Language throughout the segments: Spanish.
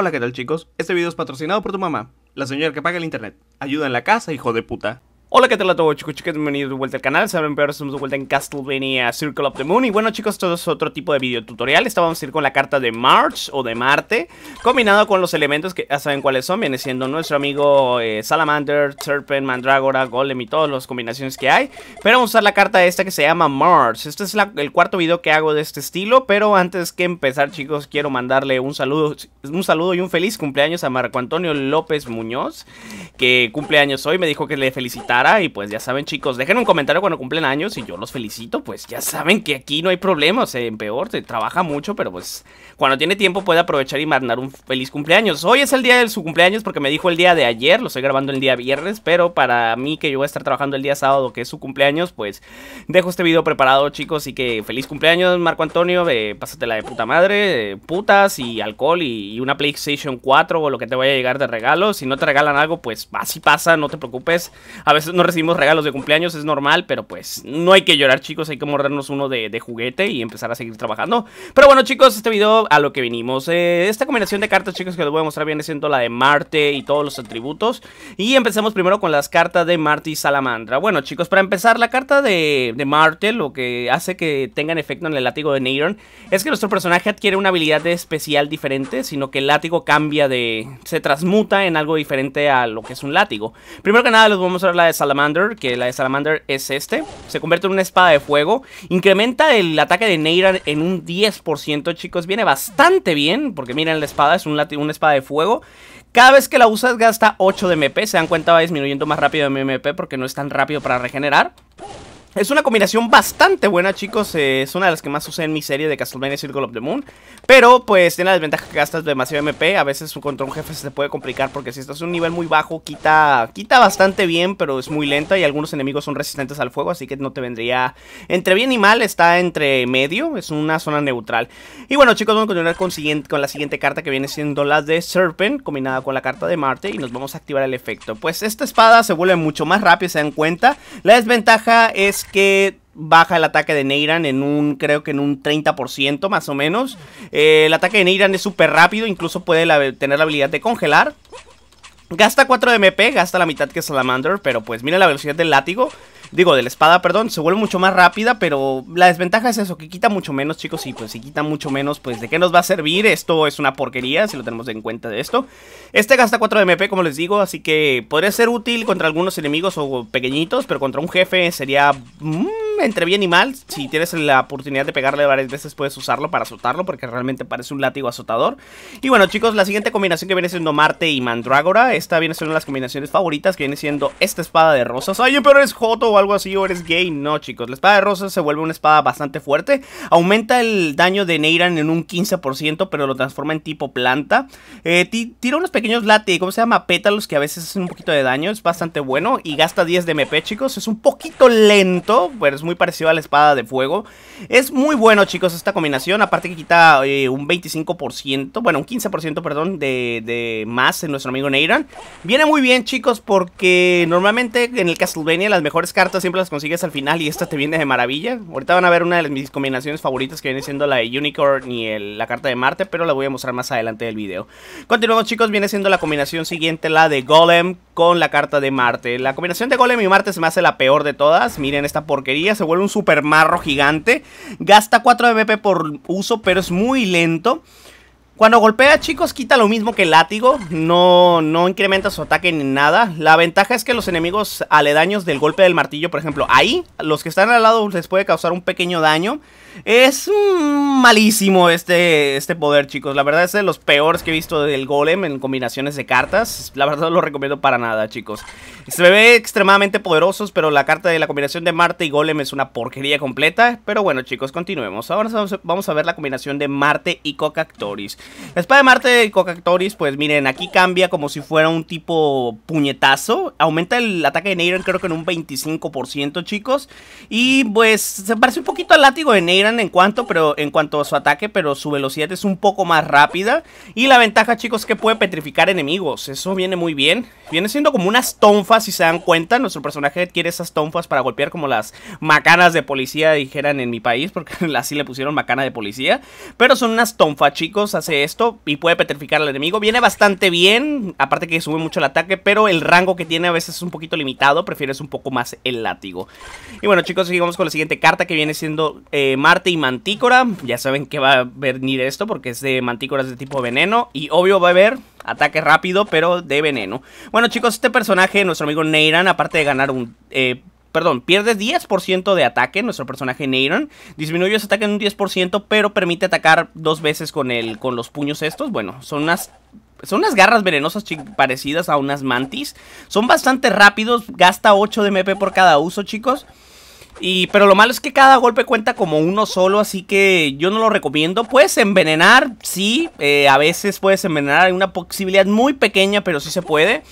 Hola, ¿qué tal chicos? Este video es patrocinado por tu mamá, la señora que paga el internet. Ayuda en la casa, hijo de puta. Hola, ¿qué tal a todos chicos, Bienvenidos de vuelta al canal, saben pero estamos de vuelta en Castlevania Circle of the Moon Y bueno chicos, todo es otro tipo de video tutorial, esta vamos a ir con la carta de March o de Marte Combinado con los elementos que ya saben cuáles son, viene siendo nuestro amigo eh, Salamander, Serpent, Mandragora, Golem y todas las combinaciones que hay Pero vamos a usar la carta esta que se llama March, este es el cuarto video que hago de este estilo Pero antes que empezar chicos, quiero mandarle un saludo, un saludo y un feliz cumpleaños a Marco Antonio López Muñoz Que cumpleaños hoy, me dijo que le felicitaba y pues ya saben, chicos, dejen un comentario cuando cumplen años y yo los felicito. Pues ya saben que aquí no hay problemas o en peor, se trabaja mucho, pero pues cuando tiene tiempo puede aprovechar y mandar un feliz cumpleaños. Hoy es el día de su cumpleaños porque me dijo el día de ayer, lo estoy grabando el día viernes, pero para mí que yo voy a estar trabajando el día sábado, que es su cumpleaños, pues dejo este video preparado, chicos. Y que feliz cumpleaños, Marco Antonio. Eh, pásatela de puta madre, eh, putas y alcohol y, una PlayStation 4 o lo que te vaya a llegar de regalo. Si no te regalan algo, pues así pasa, no te preocupes. A veces pues, no recibimos regalos de cumpleaños, es normal, pero pues no hay que llorar, chicos, hay que mordernos uno de, juguete y empezar a seguir trabajando. Pero bueno, chicos, este video a lo que vinimos. Eh, esta combinación de cartas, chicos, que les voy a mostrar viene siendo la de Marte y todos los atributos. Y empezamos primero con las cartas de Marte y Salamandra. Bueno, chicos, para empezar, la carta de, Marte, lo que hace que tengan efecto en el látigo de Neyron, es que nuestro personaje adquiere una habilidad especial diferente, sino que el látigo cambia de... se transmuta en algo diferente a lo que es un látigo. Primero que nada, les voy a mostrar la de Salamander, que la de Salamander es este. Se convierte en una espada de fuego. Incrementa el ataque de Neira en un 10%, chicos. Viene bastante bien, porque miren la espada, es un una espada de fuego. Cada vez que la usas gasta 8 de MP. Se dan cuenta va disminuyendo más rápido de mi MP porque no es tan rápido para regenerar. Es una combinación bastante buena, chicos. es una de las que más usé en mi serie de Castlevania Circle of the Moon. Pero, pues, tiene la desventaja que gastas demasiado MP. A veces contra un jefe se te puede complicar porque si estás en un nivel muy bajo, quita, quita bastante bien, pero es muy lenta y algunos enemigos son resistentes al fuego, así que no te vendría entre bien y mal. Está entre medio, es una zona neutral. Y bueno, chicos, vamos a continuar con, con la siguiente carta que viene siendo la de Serpent, combinada con la carta de Marte, y nos vamos a activar el efecto. Pues esta espada se vuelve mucho más rápida, se dan cuenta. La desventaja es que baja el ataque de Neiran en un, creo que en un 30% más o menos. Eh, el ataque de Neiran es súper rápido, incluso puede tener la habilidad de congelar. Gasta 4 MP, gasta la mitad que Salamander, pero pues mira la velocidad del látigo digo, de la espada, perdón, se vuelve mucho más rápida, pero la desventaja es eso, que quita mucho menos, chicos, y pues si quita mucho menos, pues ¿de qué nos va a servir? Esto es una porquería, si lo tenemos en cuenta de esto. Este gasta 4 de MP, como les digo, así que podría ser útil contra algunos enemigos o pequeñitos, pero contra un jefe sería... Mmm, entre bien y mal. Si tienes la oportunidad de pegarle varias veces, puedes usarlo para azotarlo, porque realmente parece un látigo azotador. Y bueno, chicos, la siguiente combinación que viene siendo Marte y Mandragora, Esta viene siendo una de las combinaciones favoritas, que viene siendo esta espada de rosas. Ay, pero eres joto o algo así, o eres gay. No, chicos, la espada de rosas se vuelve una espada bastante fuerte. Aumenta el daño de Neiran en un 15%, pero lo transforma en tipo planta. Eh, tira unos pequeños látigos, ¿cómo se llama? Pétalos que a veces hacen un poquito de daño. Es bastante bueno y gasta 10 de MP, chicos. Es un poquito lento, pero es muy parecido a la espada de fuego. Es muy bueno, chicos, esta combinación. Aparte que quita eh, un 25%, bueno, un 15%, perdón, de, más en nuestro amigo Neiran. Viene muy bien, chicos, porque normalmente en el Castlevania las mejores cartas siempre las consigues al final y esta te viene de maravilla. Ahorita van a ver una de mis combinaciones favoritas que viene siendo la de Unicorn y el, la carta de Marte, pero la voy a mostrar más adelante del video. Continuamos, chicos, viene siendo la combinación siguiente, la de Golem con la carta de Marte. La combinación de Golem y Marte se me hace la peor de todas. Miren esta porquería, se vuelve un super marro gigante. Gasta 4 BP por uso, pero es muy lento. Cuando golpea, chicos, quita lo mismo que el látigo, no, no incrementa su ataque ni nada. La ventaja es que los enemigos aledaños del golpe del martillo, por ejemplo, ahí, los que están al lado les puede causar un pequeño daño. Es malísimo este, este poder, chicos. La verdad es de los peores que he visto del golem en combinaciones de cartas. La verdad no lo recomiendo para nada, chicos. Se ve extremadamente poderosos, pero la carta de la combinación de Marte y golem es una porquería completa. Pero bueno, chicos, continuemos. Ahora vamos a ver la combinación de Marte y Cocactoris espada de Marte y Cocactoris, pues miren, aquí cambia como si fuera un tipo puñetazo. Aumenta el ataque de Neiran creo que en un 25%, chicos. Y pues se parece un poquito al látigo de Neiran en cuanto, pero, en cuanto a su ataque, pero su velocidad es un poco más rápida. Y la ventaja, chicos, es que puede petrificar enemigos. Eso viene muy bien. Viene siendo como unas tonfas, si se dan cuenta. Nuestro personaje Quiere esas tonfas para golpear como las macanas de policía, dijeran en mi país, porque así le pusieron macana de policía. Pero son unas tonfas, chicos. Hace esto y puede petrificar al enemigo. Viene bastante bien, aparte que sube mucho el ataque, pero el rango que tiene a veces es un poquito limitado. Prefieres un poco más el látigo. Y bueno chicos, sigamos con la siguiente carta que viene siendo eh, Marte y Mantícora. Ya saben que va a venir esto porque es de Mantícora de tipo veneno. Y obvio va a haber ataque rápido, pero de veneno. Bueno chicos, este personaje, nuestro amigo Neiran, aparte de ganar un... Eh, perdón, pierde 10% de ataque nuestro personaje Neyron. Disminuye su ataque en un 10%, pero permite atacar dos veces con, el, con los puños estos. Bueno, son unas son unas garras venenosas parecidas a unas mantis. Son bastante rápidos, gasta 8 de MP por cada uso, chicos. Y, pero lo malo es que cada golpe cuenta como uno solo, así que yo no lo recomiendo. Puedes envenenar, sí, eh, a veces puedes envenenar, hay una posibilidad muy pequeña, pero sí se puede.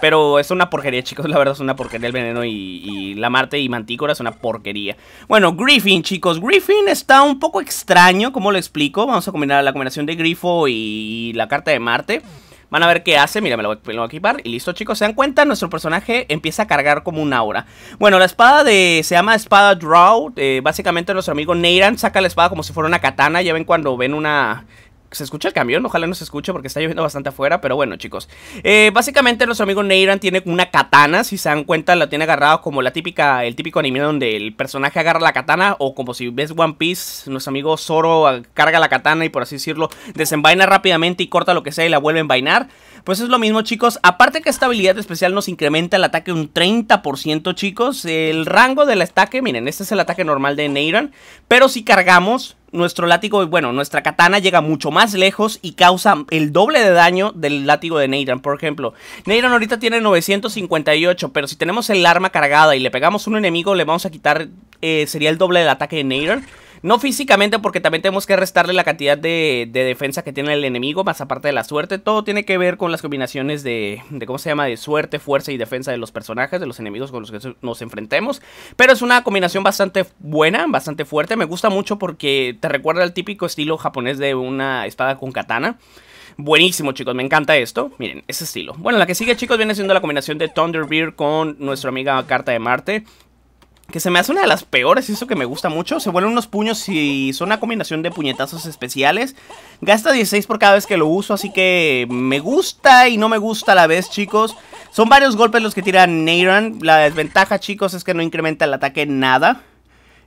Pero es una porquería, chicos. La verdad es una porquería el veneno y, la Marte y Mantícora es una porquería. Bueno, Griffin, chicos. Griffin está un poco extraño, como lo explico. Vamos a combinar la combinación de Grifo y la carta de Marte. Van a ver qué hace, mira, me lo, voy a equipar Y listo chicos, se dan cuenta, nuestro personaje empieza a cargar como una aura Bueno, la espada de... se llama espada draw eh, Básicamente nuestro amigo Neyran saca la espada como si fuera una katana Ya ven cuando ven una... ¿Se escucha el camión? Ojalá no se escuche porque está lloviendo bastante afuera, pero bueno, chicos. Eh, básicamente nuestro amigo Neiran tiene una katana, si se dan cuenta la tiene agarrada como la típica, el típico anime donde el personaje agarra la katana o como si ves One Piece, nuestro amigo Zoro ah, carga la katana y por así decirlo, desenvaina rápidamente y corta lo que sea y la vuelve a envainar. Pues es lo mismo, chicos. Aparte que esta habilidad especial nos incrementa el ataque un 30%, chicos. El rango del ataque, miren, este es el ataque normal de Neiran. Pero si cargamos, nuestro látigo, bueno, nuestra katana llega mucho más lejos y causa el doble de daño del látigo de Neiran, por ejemplo. Neiran ahorita tiene 958, pero si tenemos el arma cargada y le pegamos a un enemigo, le vamos a quitar, eh, sería el doble del ataque de Neiran. No físicamente, porque también tenemos que restarle la cantidad de, defensa que tiene el enemigo, más aparte de la suerte. Todo tiene que ver con las combinaciones de, de, ¿cómo se llama? De suerte, fuerza y defensa de los personajes, de los enemigos con los que nos enfrentemos. Pero es una combinación bastante buena, bastante fuerte. Me gusta mucho porque te recuerda al típico estilo japonés de una espada con katana. Buenísimo, chicos, me encanta esto. Miren, ese estilo. Bueno, la que sigue, chicos, viene siendo la combinación de Thunderbeard con nuestra amiga Carta de Marte que se me hace una de las peores, eso que me gusta mucho. Se vuelven unos puños y son una combinación de puñetazos especiales. Gasta 16 por cada vez que lo uso, así que me gusta y no me gusta a la vez, chicos. Son varios golpes los que tira Neyran. La desventaja, chicos, es que no incrementa el ataque nada.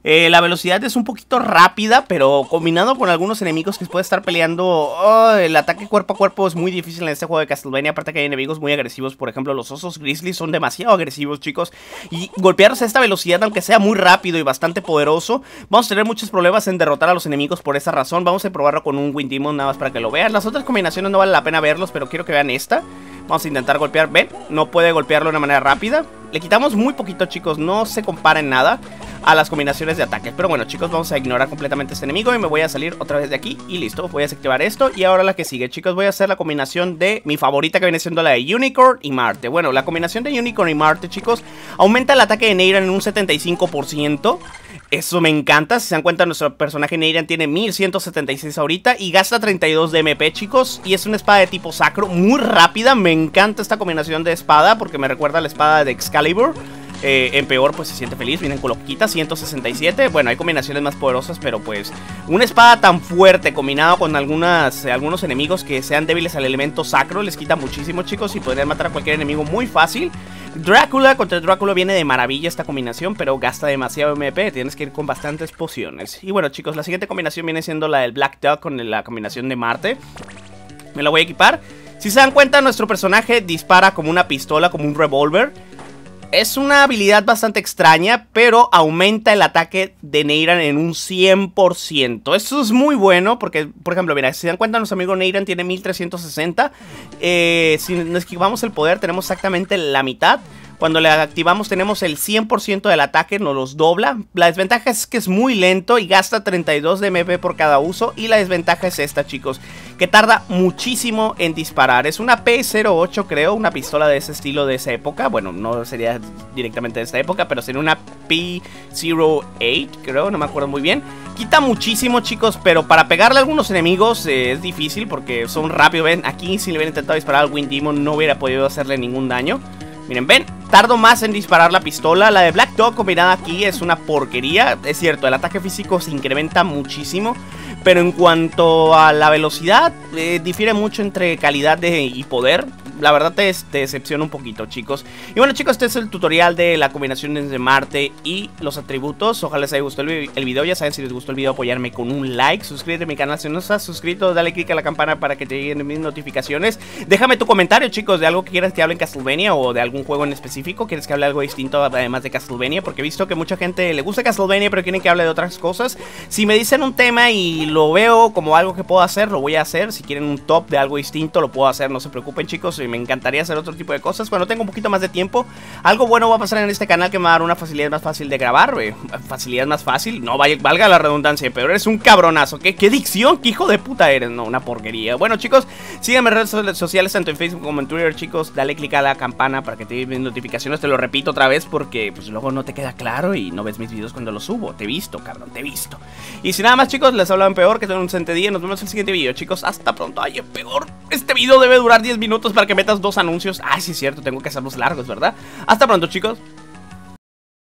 Eh, la velocidad es un poquito rápida, pero combinado con algunos enemigos que puede estar peleando, oh, el ataque cuerpo a cuerpo es muy difícil en este juego de Castlevania. Aparte que hay enemigos muy agresivos, por ejemplo, los osos grizzly son demasiado agresivos, chicos. Y golpearlos a esta velocidad, aunque sea muy rápido y bastante poderoso, vamos a tener muchos problemas en derrotar a los enemigos por esa razón. Vamos a probarlo con un Wind Demon nada más para que lo vean. Las otras combinaciones no vale la pena verlos, pero quiero que vean esta. Vamos a intentar golpear. Ven, no puede golpearlo de una manera rápida. Le quitamos muy poquito, chicos. No se compara en nada a las combinaciones de ataques. Pero bueno chicos, vamos a ignorar completamente este enemigo y me voy a salir otra vez de aquí y listo. Voy a desactivar esto y ahora la que sigue chicos, voy a hacer la combinación de mi favorita que viene siendo la de Unicorn y Marte. Bueno, la combinación de Unicorn y Marte chicos, aumenta el ataque de Neyran en un 75%. Eso me encanta, si se dan cuenta nuestro personaje Neyran tiene 1176 ahorita y gasta 32 de MP chicos Y es una espada de tipo sacro, muy rápida, me encanta esta combinación de espada porque me recuerda a la espada de Excalibur eh, en peor pues se siente feliz, vienen con quita 167, bueno, hay combinaciones más poderosas, pero pues una espada tan fuerte combinado con algunas, eh, algunos enemigos que sean débiles al elemento sacro, les quita muchísimo chicos y podrían matar a cualquier enemigo muy fácil. Drácula contra Drácula viene de maravilla esta combinación, pero gasta demasiado MP, tienes que ir con bastantes pociones. Y bueno chicos, la siguiente combinación viene siendo la del Black Duck con la combinación de Marte. Me la voy a equipar. Si se dan cuenta, nuestro personaje dispara como una pistola, como un revólver. Es una habilidad bastante extraña, pero aumenta el ataque de Neiran en un 100%. Eso es muy bueno porque, por ejemplo, mira, si se dan cuenta, nuestro amigo Neiran tiene 1360. Eh, si nos esquivamos el poder, tenemos exactamente la mitad. Cuando le activamos tenemos el 100% del ataque, nos los dobla. La desventaja es que es muy lento y gasta 32 de MP por cada uso. Y la desventaja es esta, chicos que tarda muchísimo en disparar. Es una P08 creo, una pistola de ese estilo de esa época. Bueno, no sería directamente de esa época, pero sería una P08 creo, no me acuerdo muy bien. Quita muchísimo chicos, pero para pegarle a algunos enemigos eh, es difícil porque son rápidos. Ven, aquí si le hubiera intentado disparar al Wind Demon no hubiera podido hacerle ningún daño. Miren, ven, Tardo más en disparar la pistola. La de Black Dog combinada aquí es una porquería. Es cierto, el ataque físico se incrementa muchísimo. Pero en cuanto a la velocidad, eh, difiere mucho entre calidad y poder la verdad te, decepciona un poquito, chicos. Y bueno, chicos, este es el tutorial de la combinación de Marte y los atributos. Ojalá les haya gustado el, video. Ya saben, si les gustó el video, apoyarme con un like. Suscríbete a mi canal si no estás suscrito. Dale click a la campana para que te lleguen mis notificaciones. Déjame tu comentario, chicos, de algo que quieras que hable en Castlevania o de algún juego en específico. ¿Quieres que hable algo distinto además de Castlevania? Porque he visto que mucha gente le gusta Castlevania, pero quieren que hable de otras cosas. Si me dicen un tema y lo veo como algo que puedo hacer, lo voy a hacer. Si quieren un top de algo distinto, lo puedo hacer. No se preocupen, chicos me encantaría hacer otro tipo de cosas. cuando tengo un poquito más de tiempo. Algo bueno va a pasar en este canal que me va a dar una facilidad más fácil de grabar, Facilidad más fácil. No valga la redundancia, pero eres un cabronazo. ¿Qué, qué dicción, qué hijo de puta eres. No, una porquería. Bueno, chicos, síganme en redes sociales, tanto en Facebook como en Twitter, chicos. Dale click a la campana para que te den notificaciones. Te lo repito otra vez porque pues luego no te queda claro y no ves mis videos cuando los subo. Te he visto, cabrón, te he visto. Y si nada más, chicos, les en peor, que tengan un sente día. Nos vemos en el siguiente video, chicos. Hasta pronto. Ay, peor. Este video debe durar 10 minutos para que me metas dos anuncios. ah sí es cierto, tengo que hacerlos largos, ¿verdad? Hasta pronto, chicos.